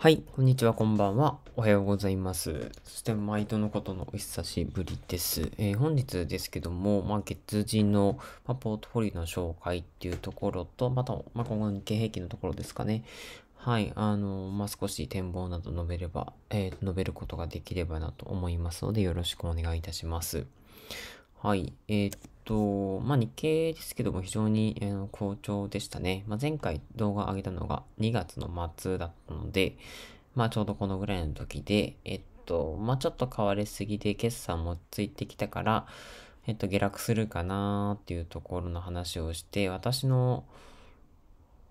はい、こんにちは、こんばんは。おはようございます。そして、毎度のことのお久しぶりです。えー、本日ですけども、まあ、月人の、まあ、ポートフォリオの紹介っていうところと、また、まあ、今後の日経平均のところですかね。はい、あの、まあ、少し展望など述べれば、えー、述べることができればなと思いますので、よろしくお願いいたします。はい。えー、っと、まあ、日経ですけども非常に、えー、好調でしたね。まあ、前回動画上げたのが2月の末だったので、まあ、ちょうどこのぐらいの時で、えっと、まあ、ちょっと買われすぎで決算もついてきたから、えっと、下落するかなっていうところの話をして、私の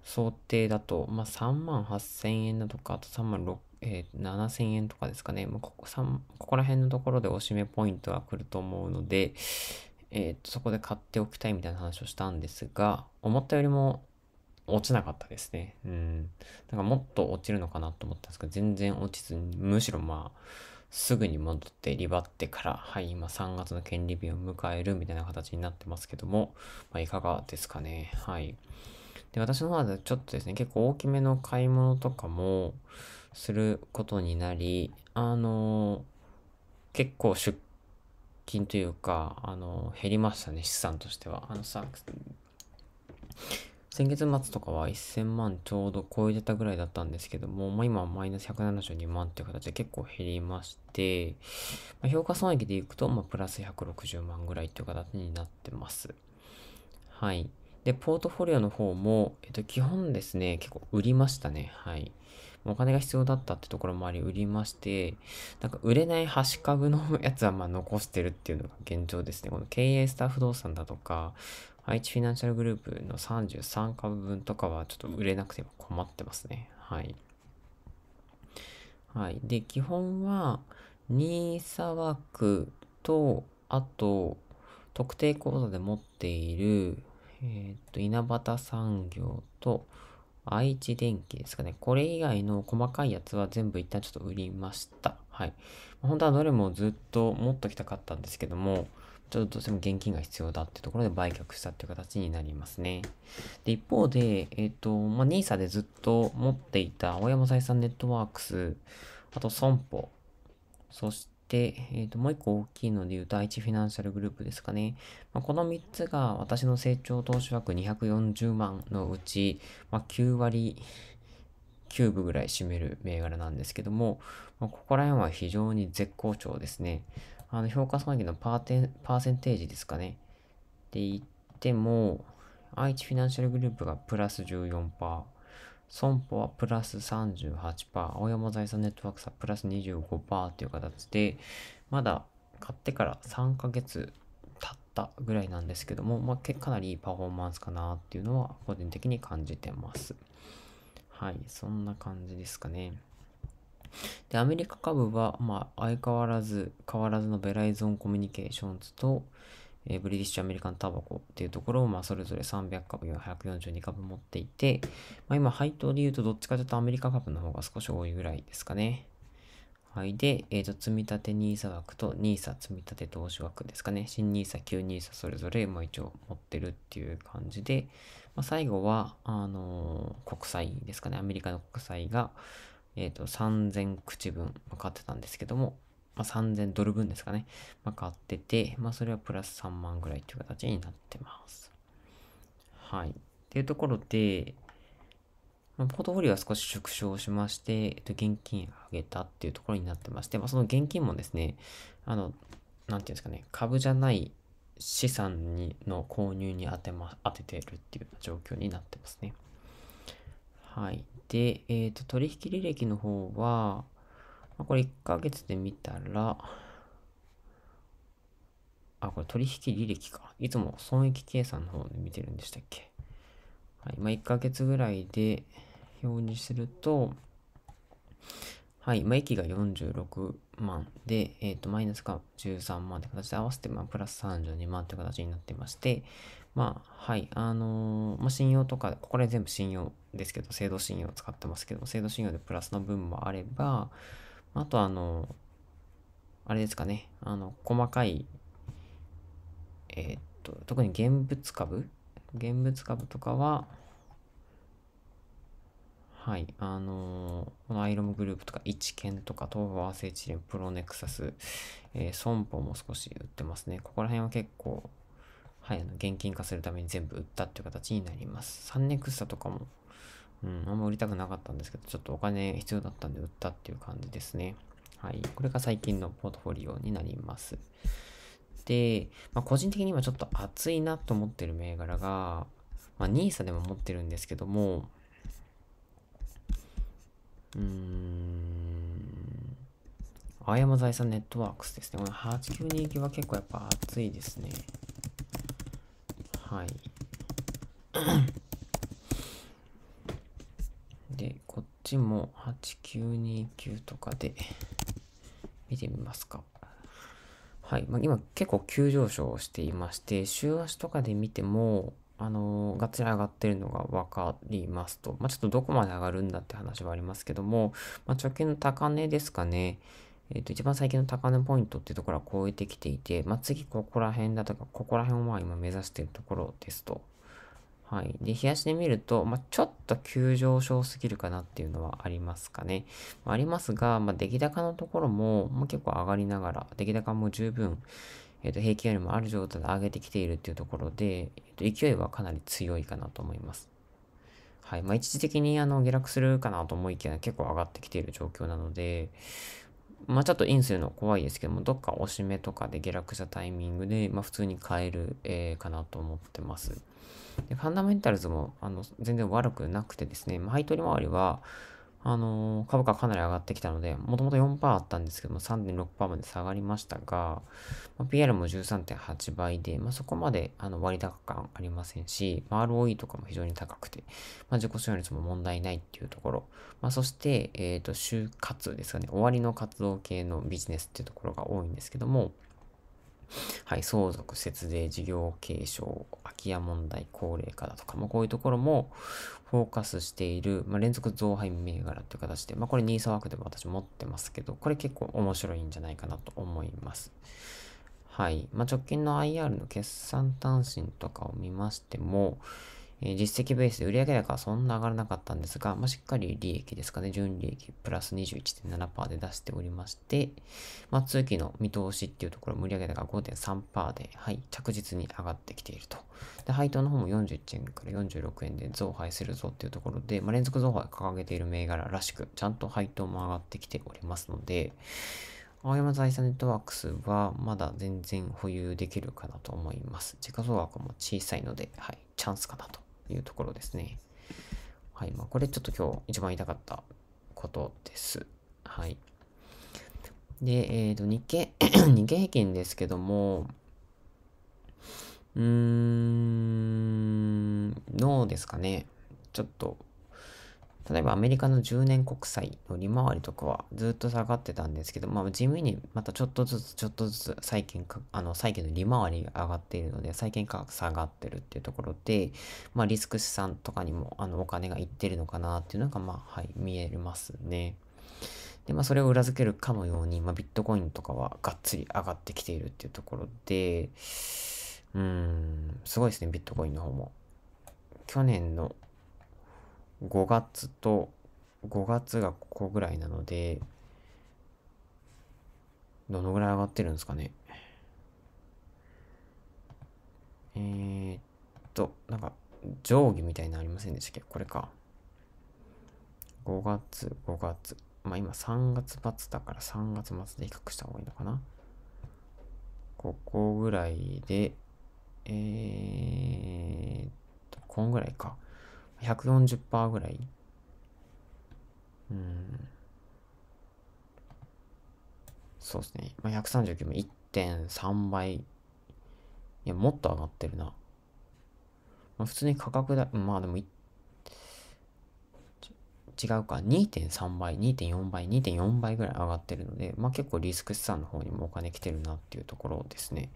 想定だと、まあ、3万8000円だとか、あと3万えー、7000円とかですかね、まあ、ここここら辺のところでおしめポイントは来ると思うので、えー、とそこで買っておきたいみたいな話をしたんですが思ったよりも落ちなかったですねうんなんかもっと落ちるのかなと思ったんですけど全然落ちずにむしろまあすぐに戻ってリバってからはい今3月の権利日を迎えるみたいな形になってますけども、まあ、いかがですかねはい。で、私の方はちょっとですね、結構大きめの買い物とかもすることになり、あの、結構出勤というか、あの、減りましたね、資産としては。あのさ、先月末とかは1000万ちょうど超えてたぐらいだったんですけども、まあ、今はマイナス172万っていう形で結構減りまして、まあ、評価損益でいくと、まあ、プラス160万ぐらいという形になってます。はい。で、ポートフォリオの方も、えっと、基本ですね、結構売りましたね。はい。お金が必要だったってところもあり、売りまして、なんか売れない端株のやつはまあ残してるっていうのが現状ですね。この経営スタッフ動産だとか、愛知フィナンシャルグループの33株分とかはちょっと売れなくても困ってますね。はい。はい。で、基本は、新沢枠と、あと、特定口座で持っている、えっ、と、稲畑産業と愛知電機ですかね。これ以外の細かいやつは全部一旦ちょっと売りました。はい。本当はどれもずっと持っときたかったんですけども、ちょっとどうしても現金が必要だってところで売却したっていう形になりますね。で、一方で、えっ、ー、と、まあ、NISA でずっと持っていた青山財産ネットワークス、あと損保、そしで、えー、ともう一個大きいので言うと、愛知フィナンシャルグループですかね。まあ、この3つが私の成長投資枠240万のうち、まあ、9割9分ぐらい占める銘柄なんですけども、まあ、ここら辺は非常に絶好調ですね。あの評価損益のパーテパーセンテージですかね。って言っても、愛知フィナンシャルグループがプラス14%。損保はプラス38%、青山財産ネットワークスはプラス25%という形で、まだ買ってから3ヶ月経ったぐらいなんですけども、まあ、かなりいいパフォーマンスかなっていうのは個人的に感じてます。はい、そんな感じですかね。で、アメリカ株は、まあ、相変わらず、変わらずのベライゾンコミュニケーションズと、えー、ブリティッシュアメリカンタバコっていうところを、まあ、それぞれ300株、142株持っていて、まあ、今、配当で言うと、どっちかというとアメリカ株の方が少し多いぐらいですかね。はい。で、えっ、ー、と、積立 NISA 枠と NISA 積立投資枠ですかね。新 NISA、旧 NISA それぞれ、まあ、一応持ってるっていう感じで、まあ、最後は、あのー、国債ですかね。アメリカの国債が、えっ、ー、と、3000口分買ってたんですけども、まあ、3000ドル分ですかね。まあ、買ってて、まあ、それはプラス3万ぐらいという形になってます。はい。っていうところで、まあ、ポートフォリオは少し縮小しまして、えっと、現金上げたっていうところになってまして、まあ、その現金もですね、あの、なんていうんですかね、株じゃない資産にの購入に当て,、ま、当ててるっていう状況になってますね。はい。で、えっ、ー、と、取引履歴の方は、これ1ヶ月で見たら、あ、これ取引履歴か。いつも損益計算の方で見てるんでしたっけ。はい。まあ、1ヶ月ぐらいで表示すると、はい。まあ、益が46万で、えっ、ー、と、マイナスが13万って形で合わせて、まあ、プラス32万という形になってまして、まあ、はい。あのー、まあ、信用とか、ここ全部信用ですけど、制度信用を使ってますけど、制度信用でプラスの分もあれば、あとあの、あれですかね、あの、細かい、えー、っと、特に現物株現物株とかは、はい、あのー、このアイロムグループとか、一見とか、東方アセチレン、プロネクサス、えー、損保も少し売ってますね。ここら辺は結構、はい、あの現金化するために全部売ったっていう形になります。サンネクサとかもうん、あんま売りたくなかったんですけど、ちょっとお金必要だったんで売ったっていう感じですね。はい。これが最近のポートフォリオになります。で、まあ、個人的に今ちょっと熱いなと思ってる銘柄が、まあ、NISA でも持ってるんですけども、うーん、青山財産ネットワークスですね。この892行きは結構やっぱ熱いですね。はい。で、こっちも8929とかで見てみますか。はい。まあ、今結構急上昇していまして、週足とかで見ても、あのー、がっつり上がってるのが分かりますと。まあ、ちょっとどこまで上がるんだって話はありますけども、まあ、直近の高値ですかね。えっ、ー、と、一番最近の高値ポイントっていうところは超えてきていて、まあ、次ここら辺だとか、ここら辺を今目指してるところですと。はい。で、冷やしてみると、まあ、ちょっと急上昇すぎるかなっていうのはありますかね。まあ、ありますが、まあ、出来高のところも、まあ、結構上がりながら、出来高も十分、えっ、ー、と、平均よりもある状態で上げてきているっていうところで、えっ、ー、と、勢いはかなり強いかなと思います。はい。まあ、一時的にあの下落するかなと思いきや、結構上がってきている状況なので、まあちょっとインするの怖いですけども、どっか押し目とかで下落したタイミングで、まあ普通に買える、えー、かなと思ってます。でファンダメンタルズもあの全然悪くなくてですね、まあ、配当利回りは、あのー、株価かなり上がってきたので、もともと4%あったんですけども、3.6%まで下がりましたが、まあ、PR も13.8倍で、まあ、そこまであの割高感ありませんし、まあ、ROE とかも非常に高くて、まあ、自己使用率も問題ないっていうところ、まあ、そして、えっ、ー、と、就活ですかね、終わりの活動系のビジネスっていうところが多いんですけども、はい、相続、節税、事業継承、空き家問題、高齢化だとか、まあ、こういうところもフォーカスしている、まあ、連続増配銘柄という形で、まあ、これ NISA ワークでも私持ってますけど、これ結構面白いんじゃないかなと思います。はい。まあ、直近の IR の決算単身とかを見ましても、実績ベースで売上高はそんな上がらなかったんですが、まあ、しっかり利益ですかね、純利益プラス21.7%で出しておりまして、まあ、通期の見通しっていうところ、売上高5.3%で、はい、着実に上がってきていると。で、配当の方も41円から46円で増配するぞっていうところで、まあ、連続増配掲げている銘柄らしく、ちゃんと配当も上がってきておりますので、青山財産ネットワークスはまだ全然保有できるかなと思います。時価総額も小さいので、はい、チャンスかなというところですね。はい。まあ、これちょっと今日一番言いたかったことです。はい。で、えっ、ー、と、日経 日経平均ですけども、うーん、どうですかね。ちょっと、例えばアメリカの10年国債の利回りとかはずっと下がってたんですけど、まあ、地味にまたちょっとずつちょっとずつ債券か、あの債券の利回りが上がっているので、債券価格下がってるっていうところで、まあ、リスク資産とかにもあのお金がいってるのかなっていうのが、まあ、はい、見えますね。で、まあ、それを裏付けるかのように、まあ、ビットコインとかはがっつり上がってきているっていうところで、うーん、すごいですね、ビットコインの方も。去年の5月と、5月がここぐらいなので、どのぐらい上がってるんですかね。えー、っと、なんか、定規みたいなのありませんでしたっけこれか。5月、5月。まあ今3月末だから3月末で比較した方がいいのかな。ここぐらいで、えー、っと、こんぐらいか。140%ぐらい。うん。そうですね。まあ、139も1.3倍。いや、もっと上がってるな。まあ、普通に価格だ、まあでも、違うか。2.3倍、2.4倍、2.4倍ぐらい上がってるので、まあ結構リスク資産の方にもお金来てるなっていうところですね。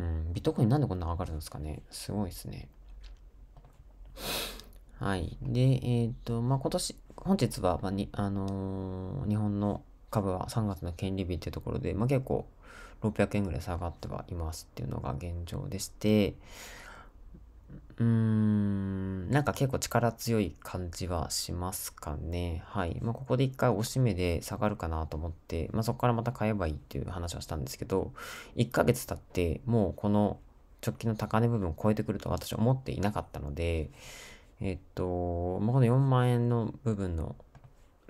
うん、ビットコインなんでこんな上がるんですかね。すごいですね。はい。で、えっ、ー、と、まあ、今年、本日は、まあ、に、あのー、日本の株は3月の権利日っていうところで、まあ、結構600円ぐらい下がってはいますっていうのが現状でして、うーん、なんか結構力強い感じはしますかね。はい。まあ、ここで一回押し目で下がるかなと思って、まあ、そこからまた買えばいいっていう話はしたんですけど、1ヶ月経って、もうこの直近の高値部分を超えてくると私は思っていなかったので、えっと、まあ、この4万円の部分の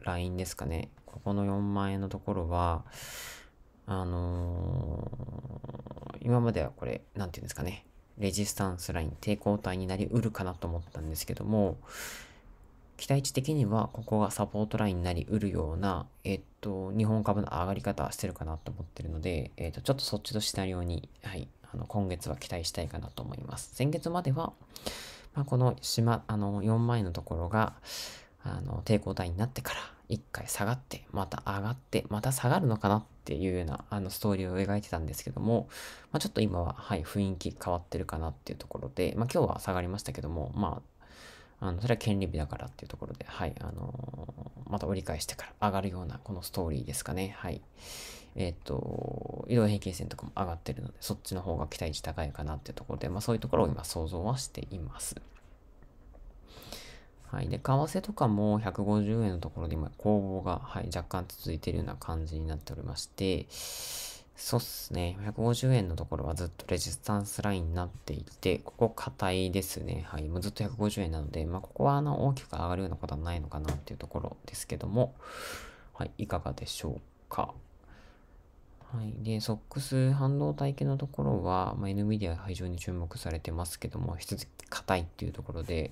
ラインですかね。ここの4万円のところは、あのー、今まではこれ、なんていうんですかね。レジスタンスライン、抵抗体になりうるかなと思ったんですけども、期待値的にはここがサポートラインになりうるような、えっと、日本株の上がり方してるかなと思ってるので、えっと、ちょっとそっちのシナリオに、はい、あの今月は期待したいかなと思います。先月までは、まあ、この島、あの、4枚のところが、あの、抵抗体になってから、一回下がって、また上がって、また下がるのかなっていうような、あの、ストーリーを描いてたんですけども、まあ、ちょっと今は、はい、雰囲気変わってるかなっていうところで、まあ、今日は下がりましたけども、まあ、あの、それは権利日だからっていうところで、はい、あのー、また折り返してから上がるような、このストーリーですかね、はい。えっ、ー、と、移動平均線とかも上がってるので、そっちの方が期待値高いかなっていうところで、まあそういうところを今想像はしています。はい。で、為替とかも150円のところで今、攻防が、はい、若干続いてるような感じになっておりまして、そうっすね。150円のところはずっとレジスタンスラインになっていて、ここ硬いですね。はい。もうずっと150円なので、まあ、ここはあの大きく上がるようなことはないのかなっていうところですけども、はい。いかがでしょうか。はい。で、SOX 半導体系のところは、まあ、NVIDIA 非常に注目されてますけども、引き続き硬いっていうところで、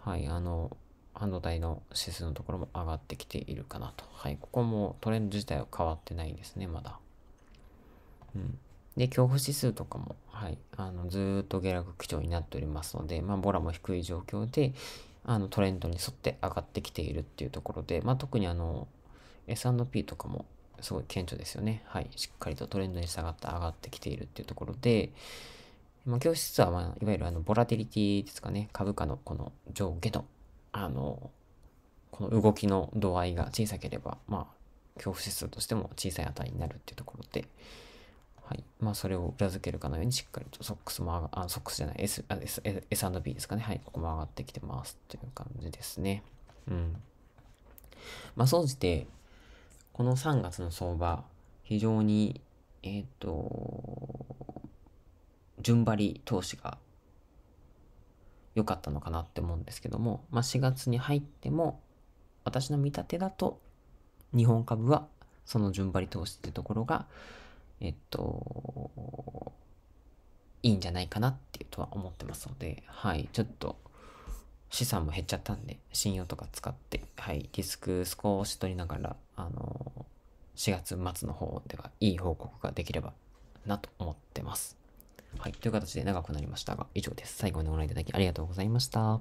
はい、あの、半導体の指数のところも上がってきているかなと。はい。ここもトレンド自体は変わってないですね、まだ。うん。で、恐怖指数とかも、はい、あのずっと下落基調になっておりますので、まあ、ボラも低い状況で、あのトレンドに沿って上がってきているっていうところで、まあ、特にあの、S&P とかもすごい顕著ですよね。はい。しっかりとトレンドに下がって上がってきているっていうところで、まあ、教室は、まあ、いわゆるあのボラティリティですかね、株価のこの上下の、あの、この動きの度合いが小さければ、まあ、恐怖指数としても小さい値になるっていうところで、はい。まあ、それを裏付けるかのようにしっかりとソックスも上が、あ、ソックスじゃない、S、S、S&B ですかね。はい。ここも上がってきてますという感じですね。うん。まあ、総じて、この3月の相場、非常に、えっ、ー、と、順張り投資が良かったのかなって思うんですけども、まあ、4月に入っても、私の見立てだと、日本株はその順張り投資ってところが、えっと、いいんじゃないかなっていうとは思ってますので、はい、ちょっと資産も減っちゃったんで、信用とか使って、はい、リスク少し取りながらあの4月末の方ではいい報告ができればなと思ってます。はい。という形で長くなりましたが、以上です。最後までご覧いただきありがとうございました。